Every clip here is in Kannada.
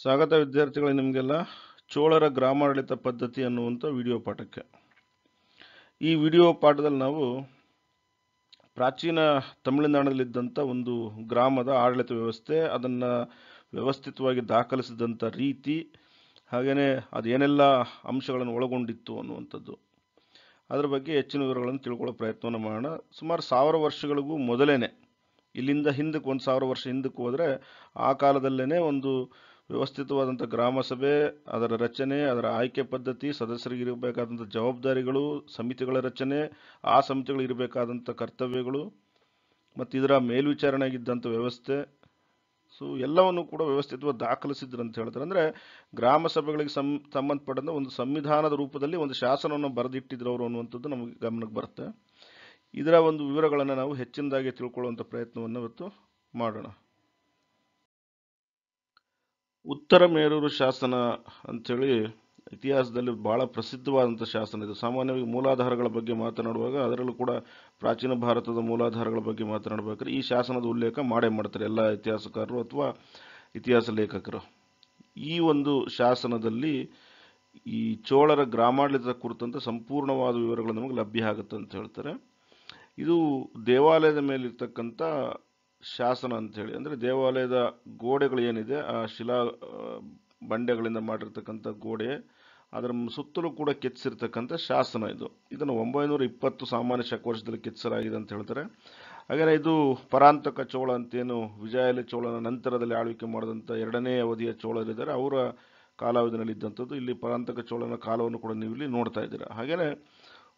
ಸ್ವಾಗತ ವಿದ್ಯಾರ್ಥಿಗಳೇ ನಿಮಗೆಲ್ಲ ಚೋಳರ ಗ್ರಾಮಾಡಳಿತ ಪದ್ಧತಿ ಅನ್ನುವಂಥ ವಿಡಿಯೋ ಪಾಠಕ್ಕೆ ಈ ವಿಡಿಯೋ ಪಾಠದಲ್ಲಿ ನಾವು ಪ್ರಾಚೀನ ತಮಿಳುನಾಡಿನಲ್ಲಿದ್ದಂಥ ಒಂದು ಗ್ರಾಮದ ಆಡಳಿತ ವ್ಯವಸ್ಥೆ ಅದನ್ನು ವ್ಯವಸ್ಥಿತವಾಗಿ ದಾಖಲಿಸಿದಂಥ ರೀತಿ ಹಾಗೆಯೇ ಏನೆಲ್ಲ ಅಂಶಗಳನ್ನು ಒಳಗೊಂಡಿತ್ತು ಅನ್ನುವಂಥದ್ದು ಅದರ ಬಗ್ಗೆ ಹೆಚ್ಚಿನ ವಿವರಗಳನ್ನು ತಿಳ್ಕೊಳ್ಳೋ ಪ್ರಯತ್ನವನ್ನು ಮಾಡೋಣ ಸುಮಾರು ಸಾವಿರ ವರ್ಷಗಳಿಗೂ ಮೊದಲೇ ಇಲ್ಲಿಂದ ಹಿಂದಕ್ಕೆ ಒಂದು ಸಾವಿರ ವರ್ಷ ಹಿಂದಕ್ಕೆ ಹೋದರೆ ಆ ಕಾಲದಲ್ಲೇ ಒಂದು ವ್ಯವಸ್ಥಿತವಾದಂಥ ಗ್ರಾಮ ಸಭೆ ಅದರ ರಚನೆ ಅದರ ಆಯ್ಕೆ ಪದ್ಧತಿ ಸದಸ್ಯರಿಗೆ ಜವಾಬ್ದಾರಿಗಳು ಸಮಿತಿಗಳ ರಚನೆ ಆ ಸಮಿತಿಗಳು ಕರ್ತವ್ಯಗಳು ಮತ್ತು ಇದರ ಮೇಲ್ವಿಚಾರಣೆ ಆಗಿದ್ದಂಥ ವ್ಯವಸ್ಥೆ ಸೊ ಎಲ್ಲವನ್ನು ಕೂಡ ವ್ಯವಸ್ಥಿತವಾಗಿ ದಾಖಲಿಸಿದ್ರು ಅಂತ ಹೇಳ್ತಾರೆ ಅಂದರೆ ಗ್ರಾಮ ಸಭೆಗಳಿಗೆ ಸಂ ಸಂಬಂಧಪಟ್ಟಂಥ ಒಂದು ಸಂವಿಧಾನದ ರೂಪದಲ್ಲಿ ಒಂದು ಶಾಸನವನ್ನು ಬರೆದಿಟ್ಟಿದ್ರು ಅವರು ಅನ್ನುವಂಥದ್ದು ನಮಗೆ ಗಮನಕ್ಕೆ ಬರುತ್ತೆ ಇದರ ಒಂದು ವಿವರಗಳನ್ನು ನಾವು ಹೆಚ್ಚಿನದಾಗಿ ತಿಳ್ಕೊಳ್ಳುವಂಥ ಪ್ರಯತ್ನವನ್ನು ಇವತ್ತು ಮಾಡೋಣ ಉತ್ತರ ಮೇರೂರು ಶಾಸನ ಅಂಥೇಳಿ ಇತಿಹಾಸದಲ್ಲಿ ಭಾಳ ಪ್ರಸಿದ್ಧವಾದಂಥ ಶಾಸನ ಇದು ಸಾಮಾನ್ಯವಾಗಿ ಮೂಲಾಧಾರಗಳ ಬಗ್ಗೆ ಮಾತನಾಡುವಾಗ ಅದರಲ್ಲೂ ಕೂಡ ಪ್ರಾಚೀನ ಭಾರತದ ಮೂಲಾಧಾರಗಳ ಬಗ್ಗೆ ಮಾತನಾಡಬೇಕಾದ್ರೆ ಈ ಶಾಸನದ ಉಲ್ಲೇಖ ಮಾಡೇ ಮಾಡ್ತಾರೆ ಎಲ್ಲ ಇತಿಹಾಸಕಾರರು ಅಥವಾ ಇತಿಹಾಸ ಲೇಖಕರು ಈ ಒಂದು ಶಾಸನದಲ್ಲಿ ಈ ಚೋಳರ ಗ್ರಾಮಾಡಳಿತದ ಕುರಿತಂತೆ ಸಂಪೂರ್ಣವಾದ ವಿವರಗಳು ನಮಗೆ ಲಭ್ಯ ಆಗುತ್ತೆ ಅಂತ ಹೇಳ್ತಾರೆ ಇದು ದೇವಾಲಯದ ಮೇಲಿರ್ತಕ್ಕಂಥ ಶಾಸನ ಹೇಳಿ ಅಂದರೆ ದೇವಾಲಯದ ಗೋಡೆಗಳು ಏನಿದೆ ಆ ಶಿಲಾ ಬಂಡೆಗಳಿಂದ ಮಾಡಿರ್ತಕ್ಕಂಥ ಗೋಡೆ ಅದರ ಸುತ್ತಲೂ ಕೂಡ ಕೆತ್ತಿಸಿರ್ತಕ್ಕಂಥ ಶಾಸನ ಇದು ಇದನ್ನು ಒಂಬೈನೂರ ಇಪ್ಪತ್ತು ಸಾಮಾನ್ಯ ಶಕವರ್ಷದಲ್ಲಿ ಕೆತ್ತಿಸಲಾಗಿದೆ ಅಂತ ಹೇಳ್ತಾರೆ ಹಾಗೆಯೇ ಇದು ಪರಾಂತಕ ಚೋಳ ಅಂತೇನು ವಿಜಯಲ ಚೋಳನ ನಂತರದಲ್ಲಿ ಆಳ್ವಿಕೆ ಮಾಡಿದಂಥ ಎರಡನೇ ಅವಧಿಯ ಚೋಳರಿದ್ದಾರೆ ಅವರ ಕಾಲಾವಧಿನಲ್ಲಿ ಇದ್ದಂಥದ್ದು ಇಲ್ಲಿ ಪರಾಂತಕ ಚೋಳನ ಕಾಲವನ್ನು ಕೂಡ ನೀವು ಇಲ್ಲಿ ನೋಡ್ತಾ ಇದ್ದೀರಾ ಹಾಗೆಯೇ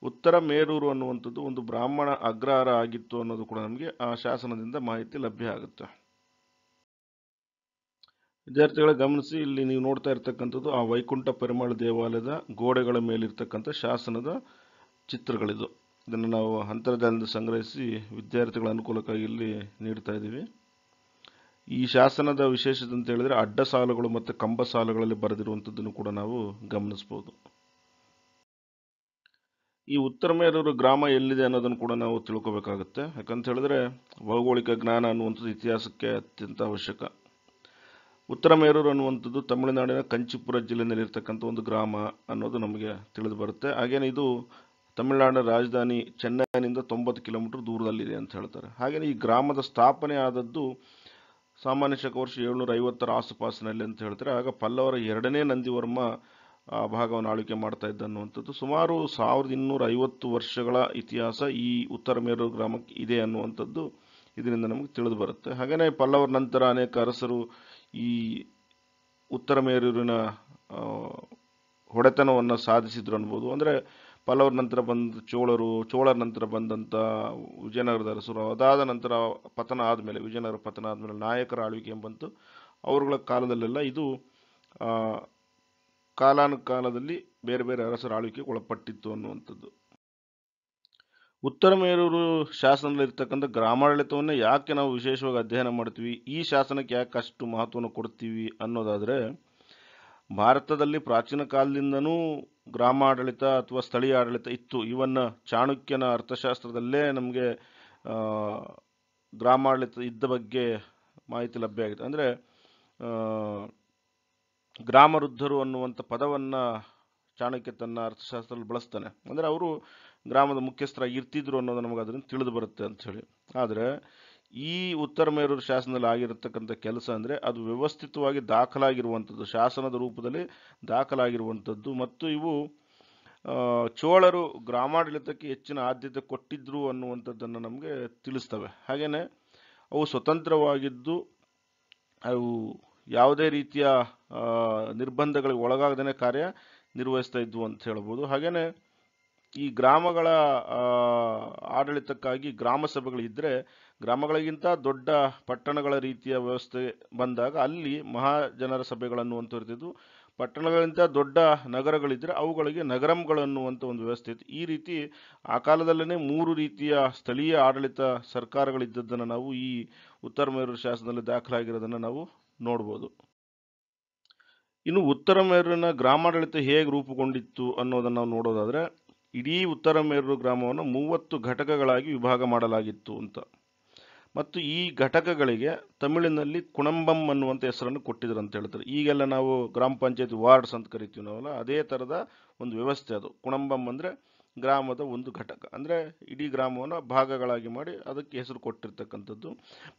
ಉತ್ತರ ಮೇರೂರು ಅನ್ನುವಂಥದ್ದು ಒಂದು ಬ್ರಾಹ್ಮಣ ಅಗ್ರಹಾರ ಆಗಿತ್ತು ಅನ್ನೋದು ಕೂಡ ನಮಗೆ ಆ ಶಾಸನದಿಂದ ಮಾಹಿತಿ ಲಭ್ಯ ಆಗುತ್ತೆ ವಿದ್ಯಾರ್ಥಿಗಳ ಗಮನಿಸಿ ಇಲ್ಲಿ ನೀವು ನೋಡ್ತಾ ಇರ್ತಕ್ಕಂಥದ್ದು ಆ ವೈಕುಂಠ ಪರಿಮಳ ದೇವಾಲಯದ ಗೋಡೆಗಳ ಮೇಲಿರ್ತಕ್ಕಂಥ ಶಾಸನದ ಚಿತ್ರಗಳಿದು ಇದನ್ನು ನಾವು ಅಂತರ್ಜಾಲದಿಂದ ಸಂಗ್ರಹಿಸಿ ವಿದ್ಯಾರ್ಥಿಗಳ ಅನುಕೂಲಕ್ಕಾಗಿ ಇಲ್ಲಿ ನೀಡ್ತಾ ಇದ್ದೀವಿ ಈ ಶಾಸನದ ವಿಶೇಷತೆ ಅಂತ ಹೇಳಿದರೆ ಅಡ್ಡ ಸಾಲುಗಳು ಮತ್ತು ಕಂಬ ಸಾಲುಗಳಲ್ಲಿ ಬರೆದಿರುವಂಥದ್ದನ್ನು ಕೂಡ ನಾವು ಗಮನಿಸ್ಬೋದು ಈ ಉತ್ತರ ಮೇರೂರು ಗ್ರಾಮ ಎಲ್ಲಿದೆ ಅನ್ನೋದನ್ನು ಕೂಡ ನಾವು ತಿಳ್ಕೊಬೇಕಾಗುತ್ತೆ ಯಾಕಂತ ಹೇಳಿದ್ರೆ ಭೌಗೋಳಿಕ ಜ್ಞಾನ ಅನ್ನುವಂಥದ್ದು ಇತಿಹಾಸಕ್ಕೆ ಅತ್ಯಂತ ಅವಶ್ಯಕ ಉತ್ತರ ಮೇರೂರು ಅನ್ನುವಂಥದ್ದು ತಮಿಳುನಾಡಿನ ಕಂಚಿಪುರ ಜಿಲ್ಲೆಯಲ್ಲಿರ್ತಕ್ಕಂಥ ಒಂದು ಗ್ರಾಮ ಅನ್ನೋದು ನಮಗೆ ತಿಳಿದು ಬರುತ್ತೆ ಹಾಗೇನೆ ಇದು ತಮಿಳುನಾಡಿನ ರಾಜಧಾನಿ ಚೆನ್ನೈನಿಂದ ತೊಂಬತ್ತು ಕಿಲೋಮೀಟರ್ ದೂರದಲ್ಲಿದೆ ಅಂತ ಹೇಳ್ತಾರೆ ಹಾಗೆಯೇ ಈ ಗ್ರಾಮದ ಸ್ಥಾಪನೆ ಆದದ್ದು ಸಾಮಾನ್ಯ ಶಕ ವರ್ಷ ಏಳ್ನೂರ ಐವತ್ತರ ಆಸುಪಾಸಿನಲ್ಲಿ ಅಂತ ಹೇಳ್ತಾರೆ ಆಗ ಪಲ್ಲವರ ಎರಡನೇ ನಂದಿವರ್ಮ ಆ ಭಾಗವನ್ನು ಆಳ್ವಿಕೆ ಮಾಡ್ತಾ ಇದ್ದ ಅನ್ನುವಂಥದ್ದು ಸುಮಾರು ಸಾವಿರದ ಇನ್ನೂರ ಐವತ್ತು ವರ್ಷಗಳ ಇತಿಹಾಸ ಈ ಉತ್ತರ ಮೇರೂರು ಗ್ರಾಮಕ್ಕೆ ಇದೆ ಅನ್ನುವಂಥದ್ದು ಇದರಿಂದ ನಮಗೆ ತಿಳಿದು ಬರುತ್ತೆ ಹಾಗೆಯೇ ಪಲ್ಲವರ ನಂತರ ಅನೇಕ ಅರಸರು ಈ ಉತ್ತರ ಮೇರೂರಿನ ಹೊಡೆತನವನ್ನು ಸಾಧಿಸಿದ್ರು ಅನ್ಬೋದು ಅಂದರೆ ಪಲ್ಲವರ ನಂತರ ಬಂದ ಚೋಳರು ಚೋಳರ ನಂತರ ಬಂದಂಥ ವಿಜಯನಗರದ ಅರಸರು ಅದಾದ ನಂತರ ಪತನ ಆದಮೇಲೆ ವಿಜಯನಗರ ಪತನ ಆದಮೇಲೆ ನಾಯಕರ ಆಳ್ವಿಕೆ ಬಂತು ಅವರುಗಳ ಕಾಲದಲ್ಲೆಲ್ಲ ಇದು ಕಾಲಾನುಕಾಲದಲ್ಲಿ ಬೇರೆ ಬೇರೆ ಅರಸರ ಆಳ್ವಿಕೆಗೆ ಒಳಪಟ್ಟಿತ್ತು ಅನ್ನುವಂಥದ್ದು ಉತ್ತರ ಮೇರೂರು ಶಾಸನದಲ್ಲಿರ್ತಕ್ಕಂಥ ಗ್ರಾಮಾಡಳಿತವನ್ನೇ ಯಾಕೆ ನಾವು ವಿಶೇಷವಾಗಿ ಅಧ್ಯಯನ ಮಾಡ್ತೀವಿ ಈ ಶಾಸನಕ್ಕೆ ಯಾಕೆ ಅಷ್ಟು ಮಹತ್ವವನ್ನು ಕೊಡ್ತೀವಿ ಅನ್ನೋದಾದರೆ ಭಾರತದಲ್ಲಿ ಪ್ರಾಚೀನ ಕಾಲದಿಂದನೂ ಗ್ರಾಮಾಡಳಿತ ಅಥವಾ ಸ್ಥಳೀಯ ಆಡಳಿತ ಇತ್ತು ಇವನ್ನ ಚಾಣಕ್ಯನ ಅರ್ಥಶಾಸ್ತ್ರದಲ್ಲೇ ನಮಗೆ ಗ್ರಾಮಾಡಳಿತ ಇದ್ದ ಬಗ್ಗೆ ಮಾಹಿತಿ ಲಭ್ಯ ಆಗಿದೆ ಅಂದರೆ ವೃದ್ಧರು ಅನ್ನುವಂಥ ಪದವನ್ನು ಚಾಣಕ್ಯ ತನ್ನ ಅರ್ಥಶಾಸ್ತ್ರದಲ್ಲಿ ಬಳಸ್ತಾನೆ ಅಂದರೆ ಅವರು ಗ್ರಾಮದ ಮುಖ್ಯಸ್ಥರಾಗಿ ಇರ್ತಿದ್ರು ಅನ್ನೋದು ನಮಗೆ ಅದರಿಂದ ತಿಳಿದು ಬರುತ್ತೆ ಅಂಥೇಳಿ ಆದರೆ ಈ ಉತ್ತರ ಮೇರೂರು ಶಾಸನದಲ್ಲಿ ಆಗಿರತಕ್ಕಂಥ ಕೆಲಸ ಅಂದರೆ ಅದು ವ್ಯವಸ್ಥಿತವಾಗಿ ದಾಖಲಾಗಿರುವಂಥದ್ದು ಶಾಸನದ ರೂಪದಲ್ಲಿ ದಾಖಲಾಗಿರುವಂಥದ್ದು ಮತ್ತು ಇವು ಚೋಳರು ಗ್ರಾಮಾಡಳಿತಕ್ಕೆ ಹೆಚ್ಚಿನ ಆದ್ಯತೆ ಕೊಟ್ಟಿದ್ದರು ಅನ್ನುವಂಥದ್ದನ್ನು ನಮಗೆ ತಿಳಿಸ್ತವೆ ಹಾಗೆಯೇ ಅವು ಸ್ವತಂತ್ರವಾಗಿದ್ದು ಅವು ಯಾವುದೇ ರೀತಿಯ ನಿರ್ಬಂಧಗಳಿಗೆ ಒಳಗಾಗದೇ ಕಾರ್ಯ ನಿರ್ವಹಿಸ್ತಾ ಇದ್ವು ಅಂತ ಹೇಳ್ಬೋದು ಹಾಗೆಯೇ ಈ ಗ್ರಾಮಗಳ ಆಡಳಿತಕ್ಕಾಗಿ ಗ್ರಾಮ ಸಭೆಗಳಿದ್ದರೆ ಗ್ರಾಮಗಳಿಗಿಂತ ದೊಡ್ಡ ಪಟ್ಟಣಗಳ ರೀತಿಯ ವ್ಯವಸ್ಥೆ ಬಂದಾಗ ಅಲ್ಲಿ ಮಹಾಜನರ ಸಭೆಗಳನ್ನು ಇರ್ತಿದ್ವು ಪಟ್ಟಣಗಳಿಗಿಂತ ದೊಡ್ಡ ನಗರಗಳಿದ್ದರೆ ಅವುಗಳಿಗೆ ನಗರಂಗಳನ್ನುವಂಥ ಒಂದು ವ್ಯವಸ್ಥೆ ಇತ್ತು ಈ ರೀತಿ ಆ ಕಾಲದಲ್ಲೇ ಮೂರು ರೀತಿಯ ಸ್ಥಳೀಯ ಆಡಳಿತ ಸರ್ಕಾರಗಳಿದ್ದದ್ದನ್ನು ನಾವು ಈ ಉತ್ತರ ಮೇರು ಶಾಸನದಲ್ಲಿ ದಾಖಲಾಗಿರೋದನ್ನು ನಾವು ನೋಡ್ಬೋದು ಇನ್ನು ಉತ್ತರ ಮೇರಿನ ಗ್ರಾಮಾಡಳಿತ ಹೇಗೆ ರೂಪುಗೊಂಡಿತ್ತು ಅನ್ನೋದನ್ನು ನಾವು ನೋಡೋದಾದರೆ ಇಡೀ ಉತ್ತರ ಮೇರು ಗ್ರಾಮವನ್ನು ಮೂವತ್ತು ಘಟಕಗಳಾಗಿ ವಿಭಾಗ ಮಾಡಲಾಗಿತ್ತು ಅಂತ ಮತ್ತು ಈ ಘಟಕಗಳಿಗೆ ತಮಿಳಿನಲ್ಲಿ ಕುಣಂಬಂ ಅನ್ನುವಂಥ ಹೆಸರನ್ನು ಕೊಟ್ಟಿದ್ರು ಅಂತ ಹೇಳ್ತಾರೆ ಈಗೆಲ್ಲ ನಾವು ಗ್ರಾಮ ಪಂಚಾಯತ್ ವಾರ್ಡ್ಸ್ ಅಂತ ಕರಿತೀವಿ ನಾವೆಲ್ಲ ಅದೇ ಥರದ ಒಂದು ವ್ಯವಸ್ಥೆ ಅದು ಕುಣಂಬಂ ಅಂದರೆ ಗ್ರಾಮದ ಒಂದು ಘಟಕ ಅಂದರೆ ಇಡೀ ಗ್ರಾಮವನ್ನು ಭಾಗಗಳಾಗಿ ಮಾಡಿ ಅದಕ್ಕೆ ಹೆಸರು ಕೊಟ್ಟಿರ್ತಕ್ಕಂಥದ್ದು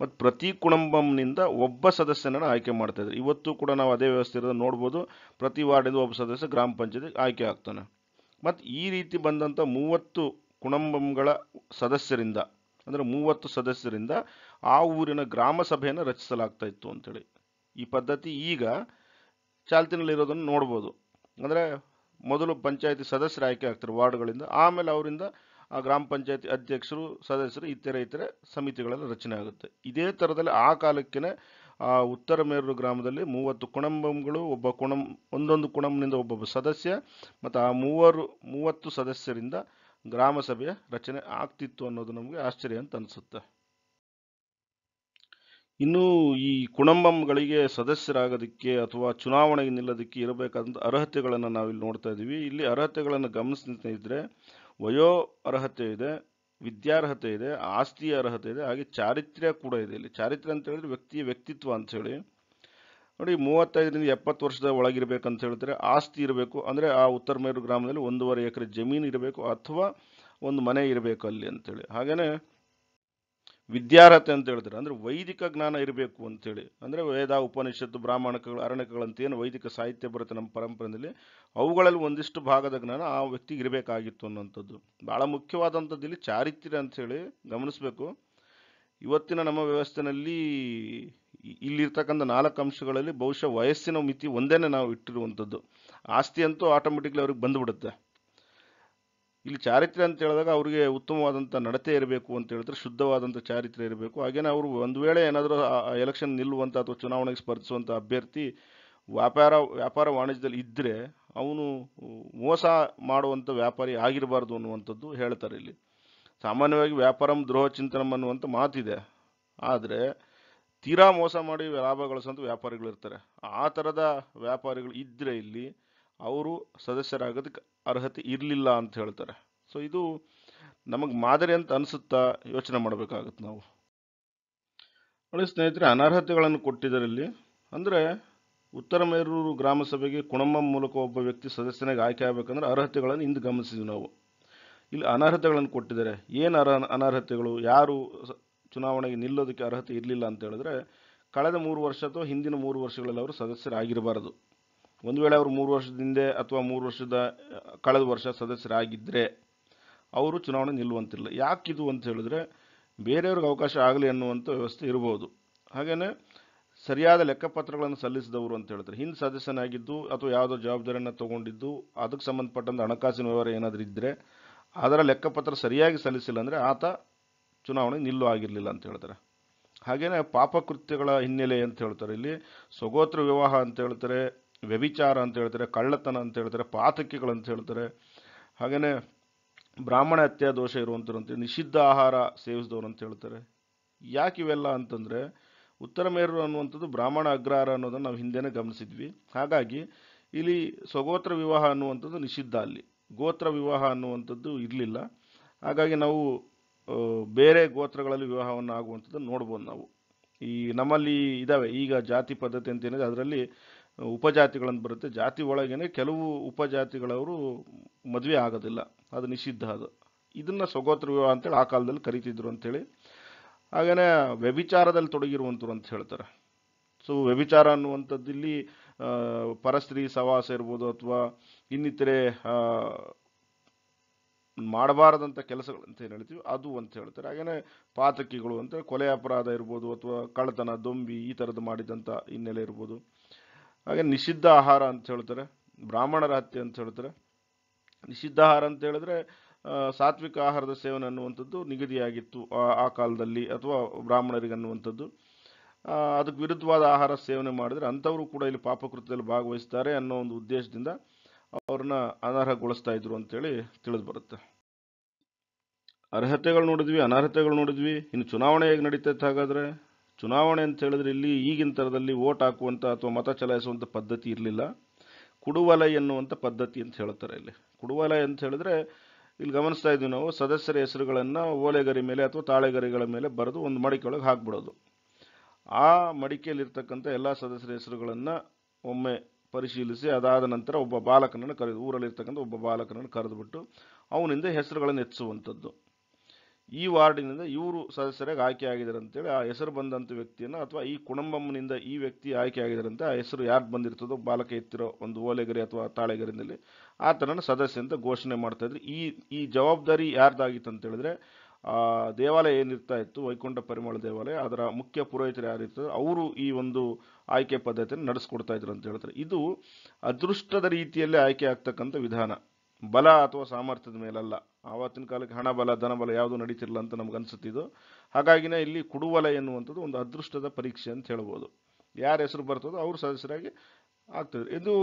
ಮತ್ತು ಪ್ರತಿ ಕುಟುಂಬಂನಿಂದ ಒಬ್ಬ ಸದಸ್ಯನನ್ನು ಆಯ್ಕೆ ಮಾಡ್ತಾಯಿದ್ರು ಇವತ್ತು ಕೂಡ ನಾವು ಅದೇ ವ್ಯವಸ್ಥೆ ಇರೋದು ನೋಡ್ಬೋದು ಪ್ರತಿ ವಾರ್ಡಿಂದ ಒಬ್ಬ ಸದಸ್ಯ ಗ್ರಾಮ ಪಂಚಾಯತಿಗೆ ಆಯ್ಕೆ ಆಗ್ತಾನೆ ಮತ್ತು ಈ ರೀತಿ ಬಂದಂಥ ಮೂವತ್ತು ಕುಣಂಬಂಗಳ ಸದಸ್ಯರಿಂದ ಅಂದರೆ ಮೂವತ್ತು ಸದಸ್ಯರಿಂದ ಆ ಊರಿನ ಗ್ರಾಮ ಸಭೆಯನ್ನು ರಚಿಸಲಾಗ್ತಾ ಇತ್ತು ಅಂತೇಳಿ ಈ ಪದ್ಧತಿ ಈಗ ಚಾಲ್ತಿನಲ್ಲಿರೋದನ್ನು ನೋಡ್ಬೋದು ಅಂದರೆ ಮೊದಲು ಪಂಚಾಯತಿ ಸದಸ್ಯರು ಆಯ್ಕೆ ಆಗ್ತಾರೆ ವಾರ್ಡ್ಗಳಿಂದ ಆಮೇಲೆ ಅವರಿಂದ ಆ ಗ್ರಾಮ ಪಂಚಾಯತಿ ಅಧ್ಯಕ್ಷರು ಸದಸ್ಯರು ಇತರೆ ಇತರೆ ಸಮಿತಿಗಳಲ್ಲಿ ರಚನೆ ಆಗುತ್ತೆ ಇದೇ ಥರದಲ್ಲಿ ಆ ಕಾಲಕ್ಕೇ ಆ ಉತ್ತರ ಮೇರೂರು ಗ್ರಾಮದಲ್ಲಿ ಮೂವತ್ತು ಕುಣಂಬಂಗಳು ಒಬ್ಬ ಕುಣಂ ಒಂದೊಂದು ಕುಣಂಬನಿಂದ ಒಬ್ಬೊಬ್ಬ ಸದಸ್ಯ ಮತ್ತು ಆ ಮೂವರು ಮೂವತ್ತು ಸದಸ್ಯರಿಂದ ಗ್ರಾಮ ರಚನೆ ಆಗ್ತಿತ್ತು ಅನ್ನೋದು ನಮಗೆ ಆಶ್ಚರ್ಯ ಅಂತ ಅನಿಸುತ್ತೆ ಇನ್ನೂ ಈ ಕುಣಂಬಂಗಳಿಗೆ ಸದಸ್ಯರಾಗೋದಕ್ಕೆ ಅಥವಾ ಚುನಾವಣೆಗೆ ನಿಲ್ಲೋದಕ್ಕೆ ಇರಬೇಕಾದಂಥ ಅರ್ಹತೆಗಳನ್ನು ನಾವಿಲ್ಲಿ ನೋಡ್ತಾ ಇದ್ದೀವಿ ಇಲ್ಲಿ ಅರ್ಹತೆಗಳನ್ನು ಗಮನಿಸ್ತಾ ವಯೋ ಅರ್ಹತೆ ಇದೆ ವಿದ್ಯಾರ್ಹತೆ ಇದೆ ಆಸ್ತಿಯ ಅರ್ಹತೆ ಇದೆ ಹಾಗೆ ಚಾರಿತ್ರ್ಯ ಕೂಡ ಇದೆ ಇಲ್ಲಿ ಚಾರಿತ್ರ್ಯ ಅಂತ ಹೇಳಿದ್ರೆ ವ್ಯಕ್ತಿಯ ವ್ಯಕ್ತಿತ್ವ ಹೇಳಿ ನೋಡಿ ಮೂವತ್ತೈದರಿಂದ ಎಪ್ಪತ್ತು ವರ್ಷದ ಅಂತ ಹೇಳಿದ್ರೆ ಆಸ್ತಿ ಇರಬೇಕು ಅಂದರೆ ಆ ಉತ್ತರ ಮೇರು ಗ್ರಾಮದಲ್ಲಿ ಒಂದೂವರೆ ಎಕರೆ ಜಮೀನು ಇರಬೇಕು ಅಥವಾ ಒಂದು ಮನೆ ಇರಬೇಕು ಅಲ್ಲಿ ಅಂತೇಳಿ ಹಾಗೆಯೇ ವಿದ್ಯಾರ್ಹತೆ ಅಂತ ಹೇಳ್ತಾರೆ ಅಂದರೆ ವೈದಿಕ ಜ್ಞಾನ ಇರಬೇಕು ಅಂತೇಳಿ ಅಂದರೆ ವೇದ ಉಪನಿಷತ್ತು ಬ್ರಾಹ್ಮಣಕಗಳು ಏನು ವೈದಿಕ ಸಾಹಿತ್ಯ ಬರುತ್ತೆ ನಮ್ಮ ಪರಂಪರೆಯಲ್ಲಿ ಅವುಗಳಲ್ಲಿ ಒಂದಿಷ್ಟು ಭಾಗದ ಜ್ಞಾನ ಆ ವ್ಯಕ್ತಿಗೆ ಇರಬೇಕಾಗಿತ್ತು ಅನ್ನೋಂಥದ್ದು ಭಾಳ ಮುಖ್ಯವಾದಂಥದ್ದು ಇಲ್ಲಿ ಚಾರಿತ್ರ್ಯ ಅಂಥೇಳಿ ಗಮನಿಸಬೇಕು ಇವತ್ತಿನ ನಮ್ಮ ವ್ಯವಸ್ಥೆಯಲ್ಲಿ ಇಲ್ಲಿರ್ತಕ್ಕಂಥ ನಾಲ್ಕು ಅಂಶಗಳಲ್ಲಿ ಬಹುಶಃ ವಯಸ್ಸಿನ ಮಿತಿ ಒಂದೇ ನಾವು ಇಟ್ಟಿರುವಂಥದ್ದು ಆಸ್ತಿ ಅಂತೂ ಆಟೋಮೆಟಿಕ್ಲಿ ಅವ್ರಿಗೆ ಬಂದುಬಿಡುತ್ತೆ ಇಲ್ಲಿ ಚಾರಿತ್ರ್ಯ ಅಂತ ಹೇಳಿದಾಗ ಅವರಿಗೆ ಉತ್ತಮವಾದಂಥ ನಡತೆ ಇರಬೇಕು ಅಂತ ಹೇಳಿದ್ರೆ ಶುದ್ಧವಾದಂಥ ಚಾರಿತ್ರ್ಯ ಇರಬೇಕು ಹಾಗೇನೇ ಅವರು ಒಂದು ವೇಳೆ ಏನಾದರೂ ಎಲೆಕ್ಷನ್ ನಿಲ್ಲುವಂಥ ಅಥವಾ ಚುನಾವಣೆಗೆ ಸ್ಪರ್ಧಿಸುವಂಥ ಅಭ್ಯರ್ಥಿ ವ್ಯಾಪಾರ ವ್ಯಾಪಾರ ವಾಣಿಜ್ಯದಲ್ಲಿ ಇದ್ದರೆ ಅವನು ಮೋಸ ಮಾಡುವಂಥ ವ್ಯಾಪಾರಿ ಆಗಿರಬಾರ್ದು ಅನ್ನುವಂಥದ್ದು ಹೇಳ್ತಾರೆ ಇಲ್ಲಿ ಸಾಮಾನ್ಯವಾಗಿ ವ್ಯಾಪಾರಂ ದ್ರೋಹ ಚಿಂತನಂ ಅನ್ನುವಂಥ ಮಾತಿದೆ ಆದರೆ ತೀರಾ ಮೋಸ ಮಾಡಿ ಲಾಭ ಗಳಿಸುವಂಥ ವ್ಯಾಪಾರಿಗಳಿರ್ತಾರೆ ಆ ಥರದ ವ್ಯಾಪಾರಿಗಳು ಇದ್ದರೆ ಇಲ್ಲಿ ಅವರು ಸದಸ್ಯರಾಗೋದಕ್ಕೆ ಅರ್ಹತೆ ಇರಲಿಲ್ಲ ಅಂತ ಹೇಳ್ತಾರೆ ಸೊ ಇದು ನಮಗೆ ಮಾದರಿ ಅಂತ ಅನಿಸುತ್ತಾ ಯೋಚನೆ ಮಾಡಬೇಕಾಗತ್ತೆ ನಾವು ನೋಡಿ ಸ್ನೇಹಿತರೆ ಅನರ್ಹತೆಗಳನ್ನು ಕೊಟ್ಟಿದ್ದರಲ್ಲಿ ಅಂದರೆ ಉತ್ತರ ಮೇರೂರು ಗ್ರಾಮಸಭೆಗೆ ಕುಣಮ್ಮ ಮೂಲಕ ಒಬ್ಬ ವ್ಯಕ್ತಿ ಸದಸ್ಯನಾಗಿ ಆಯ್ಕೆ ಆಗಬೇಕಂದ್ರೆ ಅರ್ಹತೆಗಳನ್ನು ಇಂದು ಗಮನಿಸಿದ್ವಿ ನಾವು ಇಲ್ಲಿ ಅನರ್ಹತೆಗಳನ್ನು ಕೊಟ್ಟಿದ್ದಾರೆ ಏನು ಅರ್ಹ ಅನರ್ಹತೆಗಳು ಯಾರು ಚುನಾವಣೆಗೆ ನಿಲ್ಲೋದಕ್ಕೆ ಅರ್ಹತೆ ಇರಲಿಲ್ಲ ಅಂತ ಹೇಳಿದ್ರೆ ಕಳೆದ ಮೂರು ವರ್ಷ ಅಥವಾ ಹಿಂದಿನ ಮೂರು ವರ್ಷಗಳಲ್ಲಿ ಅವರು ಸದಸ್ಯರಾಗಿರಬಾರದು ಒಂದು ವೇಳೆ ಅವರು ಮೂರು ವರ್ಷದ ಅಥವಾ ಮೂರು ವರ್ಷದ ಕಳೆದ ವರ್ಷ ಸದಸ್ಯರಾಗಿದ್ದರೆ ಅವರು ಚುನಾವಣೆ ನಿಲ್ಲುವಂತಿಲ್ಲ ಯಾಕಿದು ಅಂತ ಹೇಳಿದ್ರೆ ಬೇರೆಯವ್ರಿಗೆ ಅವಕಾಶ ಆಗಲಿ ಅನ್ನುವಂಥ ವ್ಯವಸ್ಥೆ ಇರಬಹುದು ಹಾಗೆಯೇ ಸರಿಯಾದ ಲೆಕ್ಕಪತ್ರಗಳನ್ನು ಸಲ್ಲಿಸಿದವರು ಅಂತ ಹೇಳ್ತಾರೆ ಹಿಂದೆ ಸದಸ್ಯನಾಗಿದ್ದು ಅಥವಾ ಯಾವುದೋ ಜವಾಬ್ದಾರಿಯನ್ನು ತಗೊಂಡಿದ್ದು ಅದಕ್ಕೆ ಸಂಬಂಧಪಟ್ಟಂಥ ಹಣಕಾಸಿನ ವ್ಯವಹಾರ ಏನಾದರೂ ಇದ್ದರೆ ಅದರ ಲೆಕ್ಕಪತ್ರ ಸರಿಯಾಗಿ ಸಲ್ಲಿಸಿಲ್ಲ ಅಂದರೆ ಆತ ಚುನಾವಣೆ ನಿಲ್ಲು ಆಗಿರಲಿಲ್ಲ ಅಂತ ಹೇಳ್ತಾರೆ ಹಾಗೆಯೇ ಪಾಪಕೃತ್ಯಗಳ ಹಿನ್ನೆಲೆ ಅಂತ ಹೇಳ್ತಾರೆ ಇಲ್ಲಿ ಸಗೋತ್ರ ವಿವಾಹ ಅಂತ ಹೇಳ್ತಾರೆ ವ್ಯವಿಚಾರ ಅಂತ ಹೇಳ್ತಾರೆ ಕಳ್ಳತನ ಅಂತ ಹೇಳ್ತಾರೆ ಪಾತಕಿಗಳಂತ ಹೇಳ್ತಾರೆ ಹಾಗೆಯೇ ಬ್ರಾಹ್ಮಣ ಹತ್ಯಾ ದೋಷ ಅಂತ ನಿಷಿದ್ಧ ಆಹಾರ ಸೇವಿಸಿದವರು ಅಂತ ಹೇಳ್ತಾರೆ ಯಾಕೆ ಇವೆಲ್ಲ ಅಂತಂದರೆ ಉತ್ತರ ಮೇರು ಅನ್ನುವಂಥದ್ದು ಬ್ರಾಹ್ಮಣ ಅಗ್ರಹಾರ ಅನ್ನೋದನ್ನು ನಾವು ಹಿಂದೆನೇ ಗಮನಿಸಿದ್ವಿ ಹಾಗಾಗಿ ಇಲ್ಲಿ ಸ್ವಗೋತ್ರ ವಿವಾಹ ಅನ್ನುವಂಥದ್ದು ನಿಷಿದ್ಧ ಅಲ್ಲಿ ಗೋತ್ರ ವಿವಾಹ ಅನ್ನುವಂಥದ್ದು ಇರಲಿಲ್ಲ ಹಾಗಾಗಿ ನಾವು ಬೇರೆ ಗೋತ್ರಗಳಲ್ಲಿ ವಿವಾಹವನ್ನು ಆಗುವಂಥದ್ದು ನೋಡ್ಬೋದು ನಾವು ಈ ನಮ್ಮಲ್ಲಿ ಇದ್ದಾವೆ ಈಗ ಜಾತಿ ಪದ್ಧತಿ ಅಂತೇನಿದೆ ಅದರಲ್ಲಿ ಉಪಜಾತಿಗಳನ್ನು ಬರುತ್ತೆ ಜಾತಿ ಒಳಗೇನೆ ಕೆಲವು ಉಪಜಾತಿಗಳವರು ಮದುವೆ ಆಗೋದಿಲ್ಲ ಅದು ನಿಷಿದ್ಧ ಅದು ಇದನ್ನು ಸ್ವಗೋತ್ರ ವಿವಾಹ ಅಂತೇಳಿ ಆ ಕಾಲದಲ್ಲಿ ಕರಿತಿದ್ರು ಅಂಥೇಳಿ ಹಾಗೆಯೇ ವ್ಯಭಿಚಾರದಲ್ಲಿ ತೊಡಗಿರುವಂಥರು ಅಂತ ಹೇಳ್ತಾರೆ ಸೊ ವ್ಯಭಿಚಾರ ಅನ್ನುವಂಥದ್ದು ಇಲ್ಲಿ ಪರಸ್ತ್ರೀ ಸವಾಸ ಇರ್ಬೋದು ಅಥವಾ ಇನ್ನಿತರೆ ಮಾಡಬಾರದಂಥ ಕೆಲಸಗಳು ಅಂತ ಏನು ಹೇಳ್ತೀವಿ ಅದು ಅಂತ ಹೇಳ್ತಾರೆ ಹಾಗೆಯೇ ಪಾತಕಿಗಳು ಅಂತ ಕೊಲೆ ಅಪರಾಧ ಇರ್ಬೋದು ಅಥವಾ ಕಳ್ಳತನ ದೊಂಬಿ ಈ ಥರದ್ದು ಮಾಡಿದಂಥ ಹಿನ್ನೆಲೆ ಇರ್ಬೋದು ಹಾಗೆ ನಿಷಿದ್ಧ ಆಹಾರ ಅಂತ ಹೇಳ್ತಾರೆ ಬ್ರಾಹ್ಮಣರ ಹತ್ಯೆ ಅಂತ ಹೇಳ್ತಾರೆ ನಿಷಿದ್ಧ ಆಹಾರ ಅಂತ ಹೇಳಿದ್ರೆ ಸಾತ್ವಿಕ ಆಹಾರದ ಸೇವನೆ ಅನ್ನುವಂಥದ್ದು ನಿಗದಿಯಾಗಿತ್ತು ಆ ಕಾಲದಲ್ಲಿ ಅಥವಾ ಬ್ರಾಹ್ಮಣರಿಗೆ ಅನ್ನುವಂಥದ್ದು ಅದಕ್ಕೆ ವಿರುದ್ಧವಾದ ಆಹಾರ ಸೇವನೆ ಮಾಡಿದರೆ ಅಂಥವರು ಕೂಡ ಇಲ್ಲಿ ಪಾಪಕೃತ್ಯದಲ್ಲಿ ಭಾಗವಹಿಸ್ತಾರೆ ಅನ್ನೋ ಒಂದು ಉದ್ದೇಶದಿಂದ ಅವ್ರನ್ನ ಅನರ್ಹಗೊಳಿಸ್ತಾ ಇದ್ರು ಅಂತೇಳಿ ತಿಳಿದು ಬರುತ್ತೆ ಅರ್ಹತೆಗಳು ನೋಡಿದ್ವಿ ಅನರ್ಹತೆಗಳು ನೋಡಿದ್ವಿ ಇನ್ನು ಚುನಾವಣೆ ಹೇಗೆ ನಡೀತೈತೆ ಹಾಗಾದರೆ ಚುನಾವಣೆ ಅಂತ ಹೇಳಿದ್ರೆ ಇಲ್ಲಿ ಈಗಿನ ಥರದಲ್ಲಿ ಓಟ್ ಹಾಕುವಂಥ ಅಥವಾ ಮತ ಚಲಾಯಿಸುವಂಥ ಪದ್ಧತಿ ಇರಲಿಲ್ಲ ಕುಡುವಲಯ ಎನ್ನುವಂಥ ಪದ್ಧತಿ ಅಂತ ಹೇಳ್ತಾರೆ ಇಲ್ಲಿ ಕುಡುವಲಯ ಅಂತ ಹೇಳಿದ್ರೆ ಇಲ್ಲಿ ಗಮನಿಸ್ತಾ ಇದ್ದೀವಿ ನಾವು ಸದಸ್ಯರ ಹೆಸರುಗಳನ್ನು ಓಲೆಗರಿ ಮೇಲೆ ಅಥವಾ ತಾಳೆಗರಿಗಳ ಮೇಲೆ ಬರೆದು ಒಂದು ಮಡಿಕೆಯೊಳಗೆ ಹಾಕ್ಬಿಡೋದು ಆ ಮಡಿಕೆಯಲ್ಲಿರ್ತಕ್ಕಂಥ ಎಲ್ಲ ಸದಸ್ಯರ ಹೆಸರುಗಳನ್ನು ಒಮ್ಮೆ ಪರಿಶೀಲಿಸಿ ಅದಾದ ನಂತರ ಒಬ್ಬ ಬಾಲಕನನ್ನು ಕರೆದು ಊರಲ್ಲಿರ್ತಕ್ಕಂಥ ಒಬ್ಬ ಬಾಲಕನನ್ನು ಕರೆದುಬಿಟ್ಟು ಅವನಿಂದ ಹೆಸರುಗಳನ್ನು ಹೆಚ್ಚಿಸುವಂಥದ್ದು ಈ ವಾರ್ಡಿನಿಂದ ಇವರು ಸದಸ್ಯರಾಗಿ ಆಗಿದ್ದಾರೆ ಅಂತೇಳಿ ಆ ಹೆಸರು ಬಂದಂಥ ವ್ಯಕ್ತಿಯನ್ನು ಅಥವಾ ಈ ಕುಣಂಬಮ್ಮನಿಂದ ಈ ವ್ಯಕ್ತಿ ಆಯ್ಕೆ ಆಯ್ಕೆಯಾಗಿದ್ದಾರಂತೆ ಆ ಹೆಸರು ಯಾರು ಬಂದಿರ್ತದೋ ಬಾಲಕ ಎತ್ತಿರೋ ಒಂದು ಓಲೆಗರಿ ಅಥವಾ ಆ ಥರನ ಸದಸ್ಯ ಅಂತ ಘೋಷಣೆ ಮಾಡ್ತಾ ಈ ಈ ಜವಾಬ್ದಾರಿ ಯಾರ್ದಾಗಿತ್ತು ಅಂತ ಹೇಳಿದ್ರೆ ಆ ದೇವಾಲಯ ಏನಿರ್ತಾ ಇತ್ತು ವೈಕುಂಠ ಪರಿಮಳ ದೇವಾಲಯ ಅದರ ಮುಖ್ಯ ಪುರೋಹಿತರು ಯಾರಿರ್ತದೆ ಅವರು ಈ ಒಂದು ಆಯ್ಕೆ ಪದ್ಧತಿಯನ್ನು ನಡೆಸ್ಕೊಡ್ತಾ ಇದ್ರು ಅಂತ ಹೇಳ್ತಾರೆ ಇದು ಅದೃಷ್ಟದ ರೀತಿಯಲ್ಲಿ ಆಯ್ಕೆ ಆಗ್ತಕ್ಕಂಥ ವಿಧಾನ ಬಲ ಅಥವಾ ಸಾಮರ್ಥ್ಯದ ಮೇಲಲ್ಲ ಆವತ್ತಿನ ಕಾಲಕ್ಕೆ ಹಣ ಬಲ ಧನಬಲ ಯಾವುದು ನಡೀತಿರಲ್ಲ ಅಂತ ಅನಿಸುತ್ತಿದ್ದು ಹಾಗಾಗಿನೇ ಇಲ್ಲಿ ಕುಡುವಲ ಎನ್ನುವಂಥದ್ದು ಒಂದು ಅದೃಷ್ಟದ ಪರೀಕ್ಷೆ ಅಂತ ಹೇಳ್ಬೋದು ಯಾರ ಹೆಸರು ಬರ್ತದೋ ಅವರು ಸದಸ್ಯರಾಗಿ ಆಗ್ತದೆ ಇದು